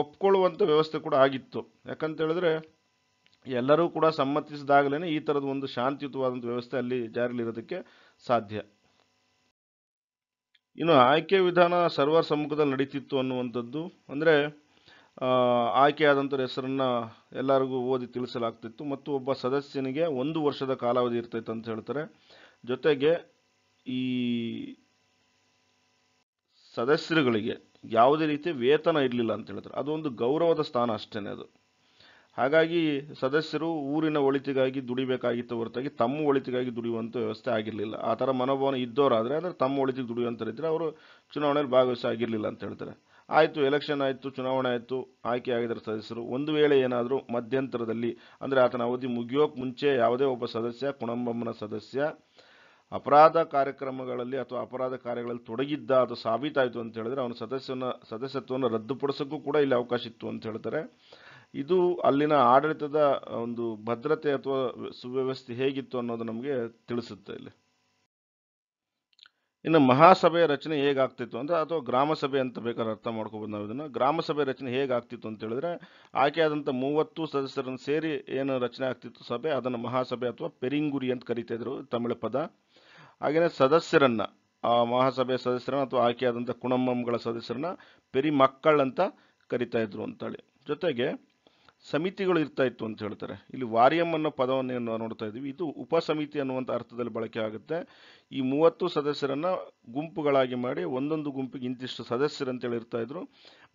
ಒಪ್ಕೊಳ್ಳುವಂಥ ವ್ಯವಸ್ಥೆ ಕೂಡ ಆಗಿತ್ತು ಯಾಕಂತೇಳಿದ್ರೆ ಎಲ್ಲರೂ ಕೂಡ ಸಮ್ಮತಿಸಿದಾಗಲೇ ಈ ಥರದ ಒಂದು ಶಾಂತಿಯುತವಾದಂಥ ವ್ಯವಸ್ಥೆ ಅಲ್ಲಿ ಜಾರಿಲಿರೋದಕ್ಕೆ ಸಾಧ್ಯ ಇನ್ನು ಆಯ್ಕೆ ವಿಧಾನ ಸರ್ವರ್ ಸಮ್ಮುಖದಲ್ಲಿ ನಡೀತಿತ್ತು ಅನ್ನುವಂಥದ್ದು ಅಂದರೆ ಆಯ್ಕೆಯಾದಂಥ ಹೆಸರನ್ನು ಎಲ್ಲರಿಗೂ ಓದಿ ತಿಳಿಸಲಾಗ್ತಿತ್ತು ಮತ್ತು ಒಬ್ಬ ಸದಸ್ಯನಿಗೆ ಒಂದು ವರ್ಷದ ಕಾಲಾವಧಿ ಇರ್ತೈತೆ ಅಂತ ಹೇಳ್ತಾರೆ ಜೊತೆಗೆ ಈ ಸದಸ್ಯರುಗಳಿಗೆ ಯಾವುದೇ ರೀತಿ ವೇತನ ಇರಲಿಲ್ಲ ಅಂತ ಹೇಳ್ತಾರೆ ಅದೊಂದು ಗೌರವದ ಸ್ಥಾನ ಅಷ್ಟೇ ಅದು ಹಾಗಾಗಿ ಸದಸ್ಯರು ಊರಿನ ಒಳಿತಿಗಾಗಿ ದುಡಿಬೇಕಾಗಿತ್ತು ಹೊರತಾಗಿ ತಮ್ಮ ಒಳಿತಿಗಾಗಿ ದುಡಿಯುವಂಥ ವ್ಯವಸ್ಥೆ ಆಗಿರಲಿಲ್ಲ ಆ ಥರ ಮನೋಭಾವನೆ ಇದ್ದವರಾದರೆ ಅಂದರೆ ತಮ್ಮ ಒಳಿತಿಗೆ ದುಡಿಯುವಂಥರಿದ್ದರೆ ಅವರು ಚುನಾವಣೆಯಲ್ಲಿ ಭಾಗವಹಿಸಿ ಆಗಿರಲಿಲ್ಲ ಅಂತ ಹೇಳ್ತಾರೆ ಆಯಿತು ಎಲೆಕ್ಷನ್ ಆಯಿತು ಚುನಾವಣೆ ಆಯಿತು ಆಯ್ಕೆ ಸದಸ್ಯರು ಒಂದು ವೇಳೆ ಏನಾದರೂ ಮಧ್ಯಂತರದಲ್ಲಿ ಅಂದರೆ ಆತನ ಅವಧಿ ಮುಗಿಯೋಕೆ ಮುಂಚೆ ಯಾವುದೇ ಒಬ್ಬ ಸದಸ್ಯ ಕುಣಂಬಮ್ಮನ ಸದಸ್ಯ ಅಪರಾಧ ಕಾರ್ಯಕ್ರಮಗಳಲ್ಲಿ ಅಥವಾ ಅಪರಾಧ ಕಾರ್ಯಗಳಲ್ಲಿ ತೊಡಗಿದ್ದ ಅದು ಸಾಬೀತಾಯಿತು ಅಂತ ಹೇಳಿದ್ರೆ ಅವನ ಸದಸ್ಯನ ಸದಸ್ಯತ್ವವನ್ನು ರದ್ದುಪಡಿಸೋಕ್ಕೂ ಕೂಡ ಇಲ್ಲಿ ಅವಕಾಶ ಇತ್ತು ಅಂತ ಹೇಳ್ತಾರೆ ಇದು ಅಲ್ಲಿನ ಆಡಳಿತದ ಒಂದು ಭದ್ರತೆ ಅಥವಾ ಸುವ್ಯವಸ್ಥೆ ಹೇಗಿತ್ತು ಅನ್ನೋದು ನಮಗೆ ತಿಳಿಸುತ್ತೆ ಇಲ್ಲಿ ಇನ್ನು ಮಹಾಸಭೆಯ ರಚನೆ ಹೇಗಾಗ್ತಿತ್ತು ಅಂದರೆ ಅಥವಾ ಗ್ರಾಮಸಭೆ ಅಂತ ಬೇಕಾದ್ರೆ ಅರ್ಥ ಮಾಡ್ಕೋಬೋದು ನಾವು ಇದನ್ನು ಗ್ರಾಮಸಭೆ ರಚನೆ ಹೇಗಾಗ್ತಿತ್ತು ಅಂತ ಹೇಳಿದ್ರೆ ಆಯ್ಕೆಯಾದಂಥ ಮೂವತ್ತು ಸದಸ್ಯರನ್ನು ಸೇರಿ ಏನು ರಚನೆ ಆಗ್ತಿತ್ತು ಸಭೆ ಅದನ್ನು ಮಹಾಸಭೆ ಅಥವಾ ಪೆರಿಂಗುರಿ ಅಂತ ಕರಿತಾಯಿದ್ರು ತಮಿಳು ಪದ ಹಾಗೆಯೇ ಸದಸ್ಯರನ್ನು ಮಹಾಸಭೆಯ ಸದಸ್ಯರನ್ನ ಅಥವಾ ಆಯ್ಕೆಯಾದಂಥ ಕುಣಮ್ಮಗಳ ಸದಸ್ಯರನ್ನ ಪೆರಿ ಮಕ್ಕಳಂತ ಕರಿತಾ ಇದ್ರು ಅಂತೇಳಿ ಜೊತೆಗೆ ಸಮಿತಿಗಳು ಇರ್ತಾ ಇತ್ತು ಅಂತ ಹೇಳ್ತಾರೆ ಇಲ್ಲಿ ವಾರಿಯಂ ಅನ್ನೋ ಪದವನ್ನು ನಾವು ನೋಡ್ತಾ ಇದ್ದೀವಿ ಇದು ಉಪ ಸಮಿತಿ ಅನ್ನುವಂಥ ಅರ್ಥದಲ್ಲಿ ಬಳಕೆ ಆಗುತ್ತೆ ಈ ಮೂವತ್ತು ಸದಸ್ಯರನ್ನು ಗುಂಪುಗಳಾಗಿ ಮಾಡಿ ಒಂದೊಂದು ಗುಂಪಿಗೆ ಇಂತಿಷ್ಟು ಸದಸ್ಯರು ಅಂತೇಳಿ ಇರ್ತಾ ಇದ್ರು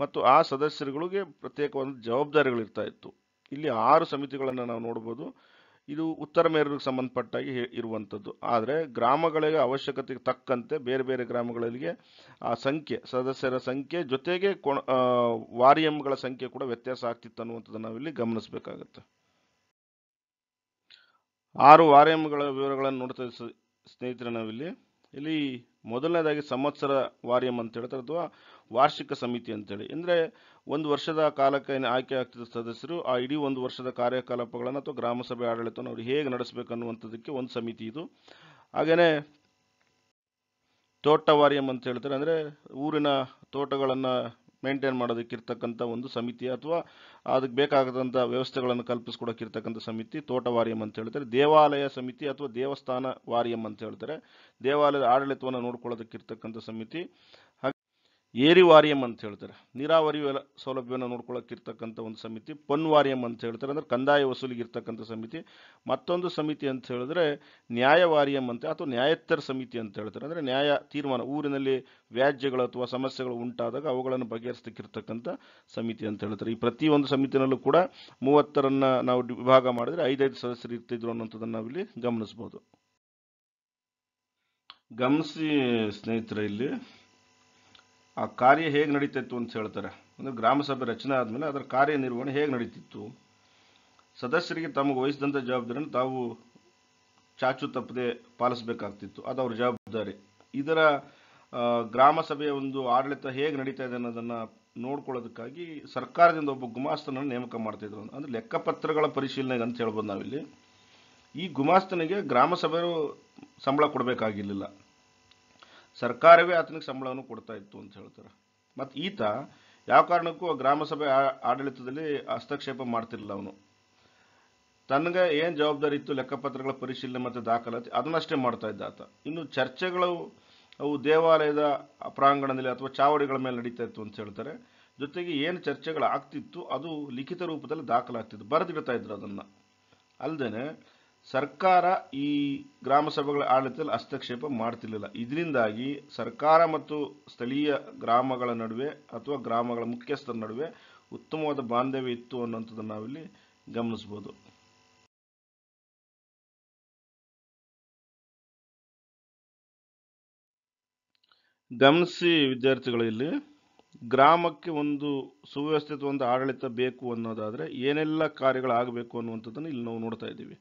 ಮತ್ತು ಆ ಸದಸ್ಯರುಗಳಿಗೆ ಪ್ರತ್ಯೇಕವಾದ ಜವಾಬ್ದಾರಿಗಳು ಇರ್ತಾ ಇತ್ತು ಇಲ್ಲಿ ಆರು ಸಮಿತಿಗಳನ್ನು ನಾವು ನೋಡ್ಬೋದು ಇದು ಉತ್ತರ ಮೇರೂರಿಗೆ ಸಂಬಂಧಪಟ್ಟಾಗಿ ಇರುವಂಥದ್ದು ಆದರೆ ಗ್ರಾಮಗಳಿಗೆ ಅವಶ್ಯಕತೆಗೆ ತಕ್ಕಂತೆ ಬೇರೆ ಬೇರೆ ಗ್ರಾಮಗಳಿಗೆ ಆ ಸಂಖ್ಯೆ ಸದಸ್ಯರ ಸಂಖ್ಯೆ ಜೊತೆಗೆ ಕೊಣ ವಾರಿಯಂಗಳ ಸಂಖ್ಯೆ ಕೂಡ ವ್ಯತ್ಯಾಸ ಆಗ್ತಿತ್ತು ಅನ್ನುವಂಥದ್ದು ನಾವಿಲ್ಲಿ ಗಮನಿಸಬೇಕಾಗತ್ತೆ ಆರು ವಾರಿಯಂಗಳ ವಿವರಗಳನ್ನು ನೋಡ್ತಾ ಸ್ನೇಹಿತರೆ ನಾವಿಲ್ಲಿ ಇಲ್ಲಿ ಮೊದಲನೇದಾಗಿ ಸಂವತ್ಸರ ವಾರಿಯಂ ಅಂತ ಹೇಳ್ತಾರೆ ಅಥವಾ ವಾರ್ಷಿಕ ಸಮಿತಿ ಅಂತೇಳಿ ಅಂದರೆ ಒಂದು ವರ್ಷದ ಕಾಲಕ್ಕೆ ಆಯ್ಕೆ ಆಗ್ತಿದ್ದ ಸದಸ್ಯರು ಆ ಇಡೀ ಒಂದು ವರ್ಷದ ಕಾರ್ಯಕಲಾಪಗಳನ್ನು ಅಥವಾ ಗ್ರಾಮಸಭೆ ಆಡಳಿತವನ್ನು ಅವರು ಹೇಗೆ ನಡೆಸಬೇಕು ಅನ್ನುವಂಥದ್ದಕ್ಕೆ ಒಂದು ಸಮಿತಿ ಇದು ಹಾಗೆಯೇ ವಾರಿಯಂ ಅಂತ ಹೇಳ್ತಾರೆ ಅಂದರೆ ಊರಿನ ತೋಟಗಳನ್ನು ಮೇಂಟೈನ್ ಮಾಡೋದಕ್ಕಿರ್ತಕ್ಕಂಥ ಒಂದು ಸಮಿತಿ ಅಥವಾ ಅದಕ್ಕೆ ಬೇಕಾಗದಂಥ ವ್ಯವಸ್ಥೆಗಳನ್ನು ಕಲ್ಪಿಸ್ಕೊಡೋಕ್ಕಿರ್ತಕ್ಕಂಥ ಸಮಿತಿ ವಾರಿಯಂ ಅಂತ ಹೇಳ್ತಾರೆ ದೇವಾಲಯ ಸಮಿತಿ ಅಥವಾ ದೇವಸ್ಥಾನ ವಾರಿಯಂ ಅಂತ ಹೇಳ್ತಾರೆ ದೇವಾಲಯದ ಆಡಳಿತವನ್ನು ನೋಡ್ಕೊಳ್ಳೋದಕ್ಕಿರ್ತಕ್ಕಂಥ ಸಮಿತಿ ಏರಿವಾರಿಯಂ ಅಂತ ಹೇಳ್ತಾರೆ ನೀರಾವರಿ ಸೌಲಭ್ಯವನ್ನು ಇರ್ತಕ್ಕಂಥ ಒಂದು ಸಮಿತಿ ವಾರಿಯಂ ಅಂತ ಹೇಳ್ತಾರೆ ಅಂದರೆ ಕಂದಾಯ ವಸೂಲಿಗೆ ಇರ್ತಕ್ಕಂಥ ಸಮಿತಿ ಮತ್ತೊಂದು ಸಮಿತಿ ಅಂತ ಹೇಳಿದ್ರೆ ನ್ಯಾಯವಾರಿಯಂ ಅಂತ ಅಥವಾ ನ್ಯಾಯೋತ್ತರ ಸಮಿತಿ ಅಂತ ಹೇಳ್ತಾರೆ ಅಂದರೆ ನ್ಯಾಯ ತೀರ್ಮಾನ ಊರಿನಲ್ಲಿ ವ್ಯಾಜ್ಯಗಳು ಅಥವಾ ಸಮಸ್ಯೆಗಳು ಉಂಟಾದಾಗ ಅವುಗಳನ್ನು ಬಗೆಹರಿಸ್ತಕ್ಕಿರ್ತಕ್ಕಂಥ ಸಮಿತಿ ಅಂತ ಹೇಳ್ತಾರೆ ಈ ಪ್ರತಿಯೊಂದು ಸಮಿತಿನಲ್ಲೂ ಕೂಡ ಮೂವತ್ತರನ್ನು ನಾವು ವಿಭಾಗ ಮಾಡಿದರೆ ಐದೈದು ಸದಸ್ಯರು ಇರ್ತಿದ್ರು ಅನ್ನೋಂಥದ್ದನ್ನು ನಾವಿಲ್ಲಿ ಗಮನಿಸ್ಬೋದು ಗಮನಿಸಿ ಸ್ನೇಹಿತರೆ ಇಲ್ಲಿ ಆ ಕಾರ್ಯ ಹೇಗೆ ನಡೀತಿತ್ತು ಅಂತ ಹೇಳ್ತಾರೆ ಅಂದರೆ ಗ್ರಾಮಸಭೆ ರಚನೆ ಆದಮೇಲೆ ಅದರ ಕಾರ್ಯನಿರ್ವಹಣೆ ಹೇಗೆ ನಡೀತಿತ್ತು ಸದಸ್ಯರಿಗೆ ತಮಗೆ ವಹಿಸಿದಂಥ ಜವಾಬ್ದಾರಿಯನ್ನು ತಾವು ಚಾಚು ತಪ್ಪದೆ ಪಾಲಿಸಬೇಕಾಗ್ತಿತ್ತು ಅದು ಅವ್ರ ಜವಾಬ್ದಾರಿ ಇದರ ಗ್ರಾಮ ಸಭೆಯ ಒಂದು ಆಡಳಿತ ಹೇಗೆ ನಡೀತಾ ಇದೆ ಅನ್ನೋದನ್ನು ನೋಡ್ಕೊಳ್ಳೋದಕ್ಕಾಗಿ ಸರ್ಕಾರದಿಂದ ಒಬ್ಬ ಗುಮಾಸ್ತನನ್ನು ನೇಮಕ ಮಾಡ್ತಿದ್ರು ಅಂದರೆ ಲೆಕ್ಕಪತ್ರಗಳ ಪರಿಶೀಲನೆಗೆ ಅಂತ ಹೇಳ್ಬೋದು ನಾವಿಲ್ಲಿ ಈ ಗುಮಾಸ್ತನಿಗೆ ಗ್ರಾಮ ಸಂಬಳ ಕೊಡಬೇಕಾಗಿರಲಿಲ್ಲ ಸರ್ಕಾರವೇ ಆತನಿಗೆ ಸಂಬಳವನ್ನು ಕೊಡ್ತಾ ಇತ್ತು ಅಂತ ಹೇಳ್ತಾರೆ ಮತ್ತು ಈತ ಯಾವ ಕಾರಣಕ್ಕೂ ಗ್ರಾಮಸಭೆ ಆಡಳಿತದಲ್ಲಿ ಹಸ್ತಕ್ಷೇಪ ಮಾಡ್ತಿರಲಿಲ್ಲ ಅವನು ತನಗೆ ಏನು ಜವಾಬ್ದಾರಿ ಇತ್ತು ಲೆಕ್ಕಪತ್ರಗಳ ಪರಿಶೀಲನೆ ಮತ್ತು ದಾಖಲಾತಿ ಅದನ್ನಷ್ಟೇ ಮಾಡ್ತಾ ಇದ್ದ ಆತ ಇನ್ನು ಚರ್ಚೆಗಳು ಅವು ದೇವಾಲಯದ ಪ್ರಾಂಗಣದಲ್ಲಿ ಅಥವಾ ಚಾವಡಿಗಳ ಮೇಲೆ ನಡೀತಾ ಇತ್ತು ಅಂತ ಹೇಳ್ತಾರೆ ಜೊತೆಗೆ ಏನು ಚರ್ಚೆಗಳಾಗ್ತಿತ್ತು ಅದು ಲಿಖಿತ ರೂಪದಲ್ಲಿ ದಾಖಲಾಗ್ತಿತ್ತು ಬರೆದಿಡ್ತಾ ಇದ್ರು ಅದನ್ನು ಅಲ್ಲದೆ ಸರ್ಕಾರ ಈ ಗ್ರಾಮ ಸಭೆಗಳ ಆಡಳಿತದಲ್ಲಿ ಹಸ್ತಕ್ಷೇಪ ಮಾಡ್ತಿರ್ಲಿಲ್ಲ ಇದರಿಂದಾಗಿ ಸರ್ಕಾರ ಮತ್ತು ಸ್ಥಳೀಯ ಗ್ರಾಮಗಳ ನಡುವೆ ಅಥವಾ ಗ್ರಾಮಗಳ ಮುಖ್ಯಸ್ಥರ ನಡುವೆ ಉತ್ತಮವಾದ ಬಾಂಧವ್ಯ ಇತ್ತು ಅನ್ನೋಂಥದ್ದನ್ನು ನಾವಿಲ್ಲಿ ಗಮನಿಸ್ಬೋದು ಗಮನಿಸಿ ವಿದ್ಯಾರ್ಥಿಗಳಲ್ಲಿ ಗ್ರಾಮಕ್ಕೆ ಒಂದು ಸುವ್ಯವಸ್ಥಿತ ಒಂದು ಆಡಳಿತ ಬೇಕು ಅನ್ನೋದಾದರೆ ಏನೆಲ್ಲ ಕಾರ್ಯಗಳಾಗಬೇಕು ಅನ್ನುವಂಥದ್ದನ್ನು ಇಲ್ಲಿ ನಾವು ನೋಡ್ತಾ ಇದ್ದೀವಿ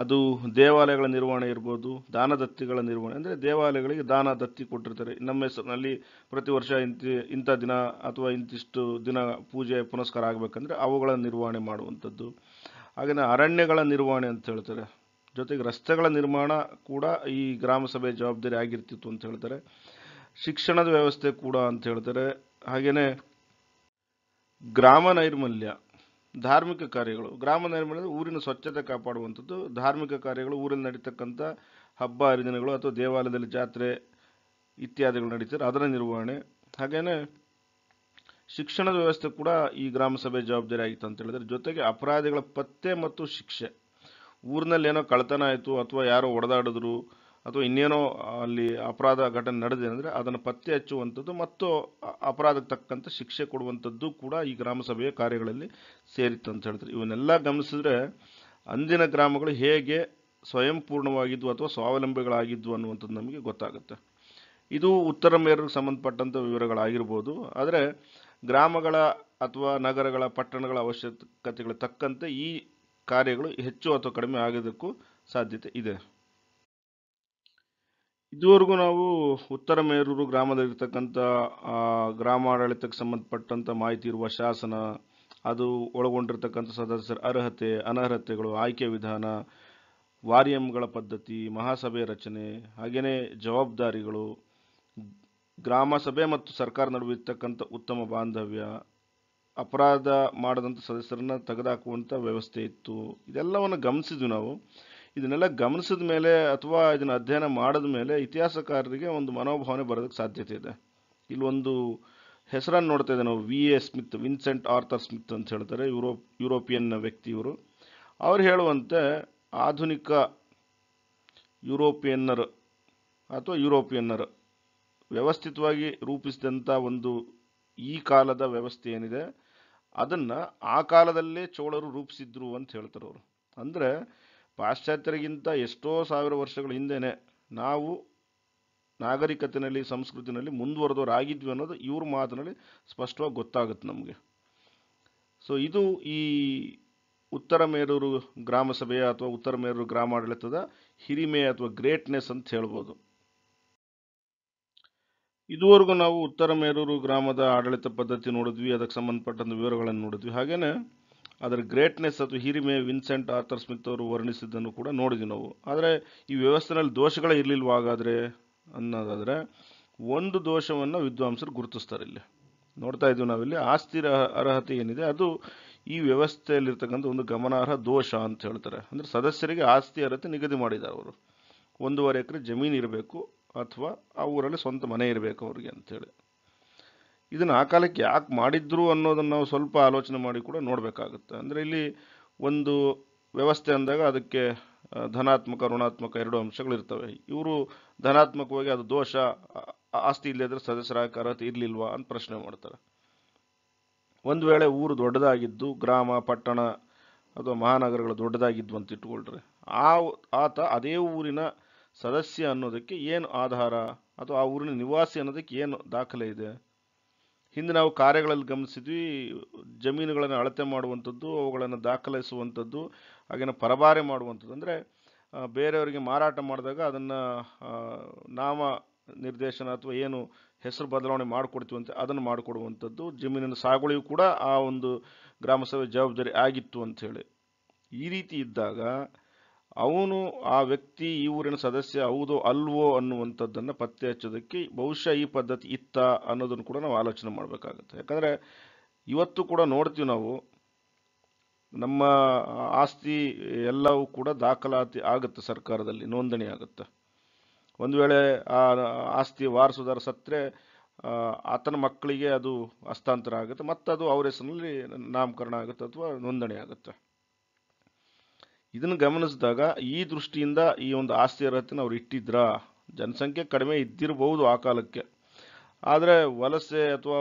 ಅದು ದೇವಾಲಯಗಳ ನಿರ್ವಹಣೆ ಇರ್ಬೋದು ದಾನ ದತ್ತಿಗಳ ನಿರ್ವಹಣೆ ಅಂದರೆ ದೇವಾಲಯಗಳಿಗೆ ದಾನ ದತ್ತಿ ಕೊಟ್ಟಿರ್ತಾರೆ ನಮ್ಮ ಹೆಸರಿನಲ್ಲಿ ಪ್ರತಿ ವರ್ಷ ಇಂಥ ಇಂಥ ದಿನ ಅಥವಾ ಇಂತಿಷ್ಟು ದಿನ ಪೂಜೆ ಪುನಸ್ಕಾರ ಆಗಬೇಕಂದ್ರೆ ಅವುಗಳ ನಿರ್ವಹಣೆ ಮಾಡುವಂಥದ್ದು ಹಾಗೆಯೇ ಅರಣ್ಯಗಳ ನಿರ್ವಹಣೆ ಅಂತ ಹೇಳ್ತಾರೆ ಜೊತೆಗೆ ರಸ್ತೆಗಳ ನಿರ್ಮಾಣ ಕೂಡ ಈ ಗ್ರಾಮ ಸಭೆ ಜವಾಬ್ದಾರಿ ಆಗಿರ್ತಿತ್ತು ಅಂತ ಹೇಳ್ತಾರೆ ಶಿಕ್ಷಣದ ವ್ಯವಸ್ಥೆ ಕೂಡ ಅಂತ ಹೇಳ್ತಾರೆ ಹಾಗೆಯೇ ಗ್ರಾಮ ನೈರ್ಮಲ್ಯ ಧಾರ್ಮಿಕ ಕಾರ್ಯಗಳು ಗ್ರಾಮ ನಿರ್ಮಾಣ ಊರಿನ ಸ್ವಚ್ಛತೆ ಕಾಪಾಡುವಂಥದ್ದು ಧಾರ್ಮಿಕ ಕಾರ್ಯಗಳು ಊರಲ್ಲಿ ನಡೀತಕ್ಕಂಥ ಹಬ್ಬ ಹರಿದಿನಗಳು ಅಥವಾ ದೇವಾಲಯದಲ್ಲಿ ಜಾತ್ರೆ ಇತ್ಯಾದಿಗಳು ನಡೀತಾರೆ ಅದರ ನಿರ್ವಹಣೆ ಹಾಗೆಯೇ ಶಿಕ್ಷಣದ ವ್ಯವಸ್ಥೆ ಕೂಡ ಈ ಗ್ರಾಮಸಭೆ ಜವಾಬ್ದಾರಿ ಆಯಿತು ಅಂತ ಹೇಳಿದ್ರೆ ಜೊತೆಗೆ ಅಪರಾಧಿಗಳ ಪತ್ತೆ ಮತ್ತು ಶಿಕ್ಷೆ ಊರಿನಲ್ಲಿ ಏನೋ ಕಳ್ತನ ಆಯಿತು ಅಥವಾ ಯಾರೋ ಹೊಡೆದಾಡಿದ್ರು ಅಥವಾ ಇನ್ನೇನೋ ಅಲ್ಲಿ ಅಪರಾಧ ಘಟನೆ ನಡೆದಿದೆ ಅಂದರೆ ಅದನ್ನು ಪತ್ತೆ ಹಚ್ಚುವಂಥದ್ದು ಮತ್ತು ಅಪರಾಧಕ್ಕೆ ತಕ್ಕಂಥ ಶಿಕ್ಷೆ ಕೊಡುವಂಥದ್ದು ಕೂಡ ಈ ಗ್ರಾಮಸಭೆಯ ಕಾರ್ಯಗಳಲ್ಲಿ ಸೇರಿತ್ತು ಅಂತ ಹೇಳ್ತಾರೆ ಇವನ್ನೆಲ್ಲ ಗಮನಿಸಿದ್ರೆ ಅಂದಿನ ಗ್ರಾಮಗಳು ಹೇಗೆ ಸ್ವಯಂಪೂರ್ಣವಾಗಿದ್ದು ಅಥವಾ ಸ್ವಾವಲಂಬಿಗಳಾಗಿದ್ವು ಅನ್ನುವಂಥದ್ದು ನಮಗೆ ಗೊತ್ತಾಗುತ್ತೆ ಇದು ಉತ್ತರ ಮೇರಿಗೆ ಸಂಬಂಧಪಟ್ಟಂಥ ವಿವರಗಳಾಗಿರ್ಬೋದು ಆದರೆ ಗ್ರಾಮಗಳ ಅಥವಾ ನಗರಗಳ ಪಟ್ಟಣಗಳ ಅವಶ್ಯಕತೆಗಳ ತಕ್ಕಂತೆ ಈ ಕಾರ್ಯಗಳು ಹೆಚ್ಚು ಅಥವಾ ಕಡಿಮೆ ಆಗೋದಕ್ಕೂ ಸಾಧ್ಯತೆ ಇದೆ ಇದುವರೆಗೂ ನಾವು ಉತ್ತರ ಮೇರೂರು ಗ್ರಾಮದಲ್ಲಿರ್ತಕ್ಕಂಥ ಗ್ರಾಮಾಡಳಿತಕ್ಕೆ ಸಂಬಂಧಪಟ್ಟಂಥ ಮಾಹಿತಿ ಇರುವ ಶಾಸನ ಅದು ಒಳಗೊಂಡಿರ್ತಕ್ಕಂಥ ಸದಸ್ಯರ ಅರ್ಹತೆ ಅನರ್ಹತೆಗಳು ಆಯ್ಕೆ ವಿಧಾನ ವಾರಿಯಂಗಳ ಪದ್ಧತಿ ಮಹಾಸಭೆ ರಚನೆ ಹಾಗೆಯೇ ಜವಾಬ್ದಾರಿಗಳು ಗ್ರಾಮ ಸಭೆ ಮತ್ತು ಸರ್ಕಾರ ನಡುವೆ ಇರ್ತಕ್ಕಂಥ ಉತ್ತಮ ಬಾಂಧವ್ಯ ಅಪರಾಧ ಮಾಡದಂಥ ಸದಸ್ಯರನ್ನು ತೆಗೆದಾಕುವಂಥ ವ್ಯವಸ್ಥೆ ಇತ್ತು ಇದೆಲ್ಲವನ್ನು ಗಮನಿಸಿದ್ವಿ ನಾವು ಇದನ್ನೆಲ್ಲ ಗಮನಿಸಿದ ಮೇಲೆ ಅಥವಾ ಇದನ್ನು ಅಧ್ಯಯನ ಮಾಡಿದ ಮೇಲೆ ಇತಿಹಾಸಕಾರರಿಗೆ ಒಂದು ಮನೋಭಾವನೆ ಬರೋದಕ್ಕೆ ಸಾಧ್ಯತೆ ಇದೆ ಇಲ್ಲೊಂದು ಹೆಸರನ್ನು ನೋಡ್ತಾ ಇದ್ದೆ ನಾವು V A Smith Vincent Arthur Smith ಅಂತ ಹೇಳ್ತಾರೆ ಯುರೋಪ್ ಯುರೋಪಿಯನ್ ವ್ಯಕ್ತಿ ಇವರು ಅವ್ರು ಹೇಳುವಂತೆ ಆಧುನಿಕ ಯುರೋಪಿಯನ್ನರು ಅಥವಾ ಯುರೋಪಿಯನ್ನರು ವ್ಯವಸ್ಥಿತವಾಗಿ ರೂಪಿಸಿದಂಥ ಒಂದು ಈ ಕಾಲದ ವ್ಯವಸ್ಥೆ ಏನಿದೆ ಅದನ್ನು ಆ ಕಾಲದಲ್ಲೇ ಚೋಳರು ರೂಪಿಸಿದ್ರು ಅಂತ ಹೇಳ್ತಾರೆ ಅವರು ಅಂದರೆ ಪಾಶ್ಚಾತ್ಯರಿಗಿಂತ ಎಷ್ಟೋ ಸಾವಿರ ವರ್ಷಗಳ ಹಿಂದೆಯೇ ನಾವು ನಾಗರಿಕತೆಯಲ್ಲಿ ಸಂಸ್ಕೃತಿನಲ್ಲಿ ಮುಂದುವರೆದವರಾಗಿದ್ವಿ ಅನ್ನೋದು ಇವ್ರ ಮಾತಿನಲ್ಲಿ ಸ್ಪಷ್ಟವಾಗಿ ಗೊತ್ತಾಗುತ್ತೆ ನಮಗೆ ಸೊ ಇದು ಈ ಉತ್ತರ ಮೇರೂರು ಗ್ರಾಮ ಸಭೆಯ ಅಥವಾ ಉತ್ತರ ಮೇರೂರು ಗ್ರಾಮಾಡಳಿತದ ಹಿರಿಮೆ ಅಥವಾ ಗ್ರೇಟ್ನೆಸ್ ಅಂತ ಹೇಳ್ಬೋದು ಇದುವರೆಗೂ ನಾವು ಉತ್ತರ ಮೇರೂರು ಗ್ರಾಮದ ಆಡಳಿತ ಪದ್ಧತಿ ನೋಡಿದ್ವಿ ಅದಕ್ಕೆ ಸಂಬಂಧಪಟ್ಟಂಥ ವಿವರಗಳನ್ನು ನೋಡಿದ್ವಿ ಹಾಗೆಯೇ ಅದರ ಗ್ರೇಟ್ನೆಸ್ ಅಥವಾ ಹಿರಿಮೆ ವಿನ್ಸೆಂಟ್ ಆರ್ಥರ್ ಸ್ಮಿತ್ ಅವರು ವರ್ಣಿಸಿದ್ದನ್ನು ಕೂಡ ನೋಡಿದ್ವಿ ನಾವು ಆದರೆ ಈ ವ್ಯವಸ್ಥೆನಲ್ಲಿ ದೋಷಗಳೇ ಇರಲಿಲ್ವಾಗಾದರೆ ಅನ್ನೋದಾದರೆ ಒಂದು ದೋಷವನ್ನು ವಿದ್ವಾಂಸರು ಗುರುತಿಸ್ತಾರೆ ಇಲ್ಲಿ ನೋಡ್ತಾ ಇದ್ದೀವಿ ನಾವಿಲ್ಲಿ ಆಸ್ತಿ ಅರ್ಹತೆ ಏನಿದೆ ಅದು ಈ ವ್ಯವಸ್ಥೆಯಲ್ಲಿರ್ತಕ್ಕಂಥ ಒಂದು ಗಮನಾರ್ಹ ದೋಷ ಅಂತ ಹೇಳ್ತಾರೆ ಅಂದರೆ ಸದಸ್ಯರಿಗೆ ಆಸ್ತಿ ಅರ್ಹತೆ ನಿಗದಿ ಮಾಡಿದ್ದಾರೆ ಅವರು ಒಂದೂವರೆ ಎಕರೆ ಜಮೀನು ಇರಬೇಕು ಅಥವಾ ಆ ಊರಲ್ಲಿ ಸ್ವಂತ ಮನೆ ಇರಬೇಕು ಅವರಿಗೆ ಅಂಥೇಳಿ ಇದನ್ನು ಆ ಕಾಲಕ್ಕೆ ಯಾಕೆ ಮಾಡಿದ್ರು ಅನ್ನೋದನ್ನು ನಾವು ಸ್ವಲ್ಪ ಆಲೋಚನೆ ಮಾಡಿ ಕೂಡ ನೋಡಬೇಕಾಗುತ್ತೆ ಅಂದರೆ ಇಲ್ಲಿ ಒಂದು ವ್ಯವಸ್ಥೆ ಅಂದಾಗ ಅದಕ್ಕೆ ಧನಾತ್ಮಕ ಋಣಾತ್ಮಕ ಎರಡು ಅಂಶಗಳಿರ್ತವೆ ಇವರು ಧನಾತ್ಮಕವಾಗಿ ಅದು ದೋಷ ಆಸ್ತಿ ಇಲ್ಲದ್ರೆ ಸದಸ್ಯರ ಅರ್ಹತೆ ಇರಲಿಲ್ವಾ ಅಂತ ಪ್ರಶ್ನೆ ಮಾಡ್ತಾರೆ ಒಂದು ವೇಳೆ ಊರು ದೊಡ್ಡದಾಗಿದ್ದು ಗ್ರಾಮ ಪಟ್ಟಣ ಅಥವಾ ಮಹಾನಗರಗಳು ದೊಡ್ಡದಾಗಿದ್ದು ಅಂತ ಇಟ್ಕೊಳ್ರೆ ಆ ಆತ ಅದೇ ಊರಿನ ಸದಸ್ಯ ಅನ್ನೋದಕ್ಕೆ ಏನು ಆಧಾರ ಅಥವಾ ಆ ಊರಿನ ನಿವಾಸಿ ಅನ್ನೋದಕ್ಕೆ ಏನು ದಾಖಲೆ ಇದೆ ಹಿಂದೆ ನಾವು ಕಾರ್ಯಗಳಲ್ಲಿ ಗಮನಿಸಿದ್ವಿ ಜಮೀನುಗಳನ್ನು ಅಳತೆ ಮಾಡುವಂಥದ್ದು ಅವುಗಳನ್ನು ದಾಖಲಿಸುವಂಥದ್ದು ಹಾಗೇನ ಪರಭಾರೆ ಮಾಡುವಂಥದ್ದು ಅಂದರೆ ಬೇರೆಯವರಿಗೆ ಮಾರಾಟ ಮಾಡಿದಾಗ ಅದನ್ನು ನಾಮ ನಿರ್ದೇಶನ ಅಥವಾ ಏನು ಹೆಸರು ಬದಲಾವಣೆ ಮಾಡಿಕೊಡ್ತೀವಂತೆ ಅದನ್ನು ಮಾಡಿಕೊಡುವಂಥದ್ದು ಜಮೀನಿನ ಸಾಗುವಳಿಯು ಕೂಡ ಆ ಒಂದು ಗ್ರಾಮಸಭೆ ಜವಾಬ್ದಾರಿ ಆಗಿತ್ತು ಅಂಥೇಳಿ ಈ ರೀತಿ ಇದ್ದಾಗ ಅವನು ಆ ವ್ಯಕ್ತಿ ಈ ಊರಿನ ಸದಸ್ಯ ಹೌದೋ ಅಲ್ವೋ ಅನ್ನುವಂಥದ್ದನ್ನು ಪತ್ತೆ ಹಚ್ಚೋದಕ್ಕೆ ಬಹುಶಃ ಈ ಪದ್ಧತಿ ಇತ್ತ ಅನ್ನೋದನ್ನು ಕೂಡ ನಾವು ಆಲೋಚನೆ ಮಾಡಬೇಕಾಗುತ್ತೆ ಯಾಕಂದರೆ ಇವತ್ತು ಕೂಡ ನೋಡ್ತೀವಿ ನಾವು ನಮ್ಮ ಆಸ್ತಿ ಎಲ್ಲವೂ ಕೂಡ ದಾಖಲಾತಿ ಆಗುತ್ತೆ ಸರ್ಕಾರದಲ್ಲಿ ನೋಂದಣಿ ಆಗುತ್ತೆ ಒಂದು ವೇಳೆ ಆ ಆಸ್ತಿ ವಾರಸುದಾರ ಸತ್ತರೆ ಆತನ ಮಕ್ಕಳಿಗೆ ಅದು ಹಸ್ತಾಂತರ ಆಗುತ್ತೆ ಮತ್ತದು ಅದು ಅವ್ರ ಹೆಸರಿನಲ್ಲಿ ನಾಮಕರಣ ಆಗುತ್ತೆ ಅಥವಾ ನೋಂದಣಿ ಆಗುತ್ತೆ ಇದನ್ನು ಗಮನಿಸಿದಾಗ ಈ ದೃಷ್ಟಿಯಿಂದ ಈ ಒಂದು ಆಸ್ತಿ ಅರ್ಹತೆನ ಅವ್ರು ಇಟ್ಟಿದ್ರಾ ಜನಸಂಖ್ಯೆ ಕಡಿಮೆ ಇದ್ದಿರಬಹುದು ಆ ಕಾಲಕ್ಕೆ ಆದರೆ ವಲಸೆ ಅಥವಾ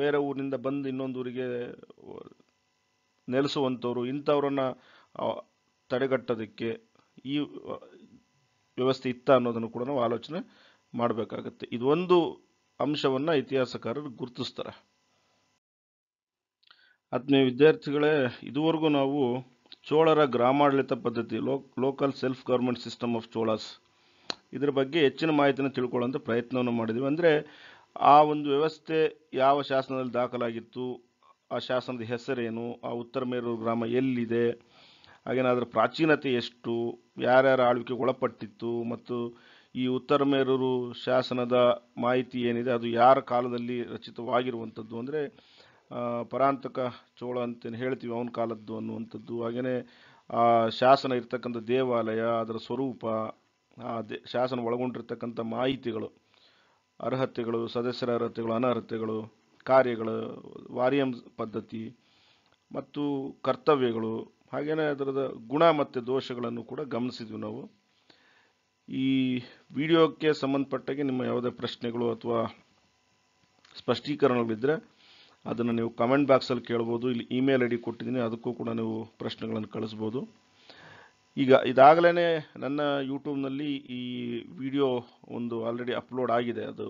ಬೇರೆ ಊರಿನಿಂದ ಬಂದು ಇನ್ನೊಂದೂರಿಗೆ ನೆಲೆಸುವಂಥವ್ರು ಇಂಥವ್ರನ್ನ ತಡೆಗಟ್ಟೋದಕ್ಕೆ ಈ ವ್ಯವಸ್ಥೆ ಇತ್ತ ಅನ್ನೋದನ್ನು ಕೂಡ ನಾವು ಆಲೋಚನೆ ಮಾಡಬೇಕಾಗತ್ತೆ ಇದೊಂದು ಅಂಶವನ್ನು ಇತಿಹಾಸಕಾರರು ಗುರುತಿಸ್ತಾರೆ ಆತ್ಮೀಯ ವಿದ್ಯಾರ್ಥಿಗಳೇ ಇದುವರೆಗೂ ನಾವು ಚೋಳರ ಗ್ರಾಮಾಡಳಿತ ಪದ್ಧತಿ ಲೋ local self government system of Cholas ಇದರ ಬಗ್ಗೆ ಹೆಚ್ಚಿನ ಮಾಹಿತಿನ ತಿಳ್ಕೊಳ್ಳೋಂಥ ಪ್ರಯತ್ನವನ್ನು ಮಾಡಿದ್ವಿ ಅಂದರೆ ಆ ಒಂದು ವ್ಯವಸ್ಥೆ ಯಾವ ಶಾಸನದಲ್ಲಿ ದಾಖಲಾಗಿತ್ತು ಆ ಶಾಸನದ ಹೆಸರೇನು ಆ ಉತ್ತರ ಮೇರೂರು ಗ್ರಾಮ ಎಲ್ಲಿದೆ ಹಾಗೇನಾದ್ರ ಪ್ರಾಚೀನತೆ ಎಷ್ಟು ಯಾರ್ಯಾರ ಆಳ್ವಿಕೆ ಒಳಪಟ್ಟಿತ್ತು ಮತ್ತು ಈ ಉತ್ತರ ಮೇರೂರು ಶಾಸನದ ಮಾಹಿತಿ ಏನಿದೆ ಅದು ಯಾರ ಕಾಲದಲ್ಲಿ ರಚಿತವಾಗಿರುವಂಥದ್ದು ಅಂದರೆ ಪರಾಂತಕ ಚೋಳ ಅಂತೇನು ಹೇಳ್ತೀವಿ ಅವನ ಕಾಲದ್ದು ಅನ್ನುವಂಥದ್ದು ಹಾಗೆಯೇ ಆ ಶಾಸನ ಇರ್ತಕ್ಕಂಥ ದೇವಾಲಯ ಅದರ ಸ್ವರೂಪ ಆ ದೇ ಶಾಸನ ಒಳಗೊಂಡಿರ್ತಕ್ಕಂಥ ಮಾಹಿತಿಗಳು ಅರ್ಹತೆಗಳು ಸದಸ್ಯರ ಅರ್ಹತೆಗಳು ಅನರ್ಹತೆಗಳು ಕಾರ್ಯಗಳು ವಾರಿಯಂ ಪದ್ಧತಿ ಮತ್ತು ಕರ್ತವ್ಯಗಳು ಹಾಗೆಯೇ ಅದರದ ಗುಣ ಮತ್ತು ದೋಷಗಳನ್ನು ಕೂಡ ಗಮನಿಸಿದ್ವಿ ನಾವು ಈ ವಿಡಿಯೋಕ್ಕೆ ಸಂಬಂಧಪಟ್ಟಾಗೆ ನಿಮ್ಮ ಯಾವುದೇ ಪ್ರಶ್ನೆಗಳು ಅಥವಾ ಸ್ಪಷ್ಟೀಕರಣಗಳಿದ್ದರೆ ಅದನ್ನು ನೀವು ಕಮೆಂಟ್ ಬಾಕ್ಸಲ್ಲಿ ಕೇಳ್ಬೋದು ಇಲ್ಲಿ ಇಮೇಲ್ ಐ ಡಿ ಕೊಟ್ಟಿದ್ದೀನಿ ಅದಕ್ಕೂ ಕೂಡ ನೀವು ಪ್ರಶ್ನೆಗಳನ್ನು ಕಳಿಸ್ಬೋದು ಈಗ ಇದಾಗಲೇ ನನ್ನ ಯೂಟ್ಯೂಬ್ನಲ್ಲಿ ಈ ವಿಡಿಯೋ ಒಂದು ಆಲ್ರೆಡಿ ಅಪ್ಲೋಡ್ ಆಗಿದೆ ಅದು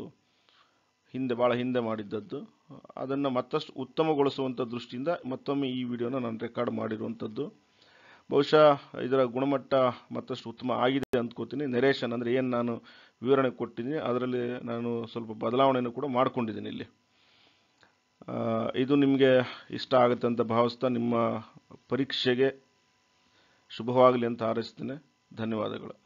ಹಿಂದೆ ಭಾಳ ಹಿಂದೆ ಮಾಡಿದ್ದದ್ದು ಅದನ್ನು ಮತ್ತಷ್ಟು ಉತ್ತಮಗೊಳಿಸುವಂಥ ದೃಷ್ಟಿಯಿಂದ ಮತ್ತೊಮ್ಮೆ ಈ ವಿಡಿಯೋನ ನಾನು ರೆಕಾರ್ಡ್ ಮಾಡಿರುವಂಥದ್ದು ಬಹುಶಃ ಇದರ ಗುಣಮಟ್ಟ ಮತ್ತಷ್ಟು ಉತ್ತಮ ಆಗಿದೆ ಅಂದ್ಕೋತೀನಿ ನೆರೇಷನ್ ಅಂದರೆ ಏನು ನಾನು ವಿವರಣೆ ಕೊಟ್ಟಿದ್ದೀನಿ ಅದರಲ್ಲಿ ನಾನು ಸ್ವಲ್ಪ ಬದಲಾವಣೆಯನ್ನು ಕೂಡ ಮಾಡ್ಕೊಂಡಿದ್ದೀನಿ ಇಲ್ಲಿ ಇದು ನಿಮಗೆ ಇಷ್ಟ ಆಗುತ್ತೆ ಅಂತ ಭಾವಿಸ್ತಾ ನಿಮ್ಮ ಪರೀಕ್ಷೆಗೆ ಶುಭವಾಗಲಿ ಅಂತ ಹಾರೈಸ್ತೇನೆ ಧನ್ಯವಾದಗಳು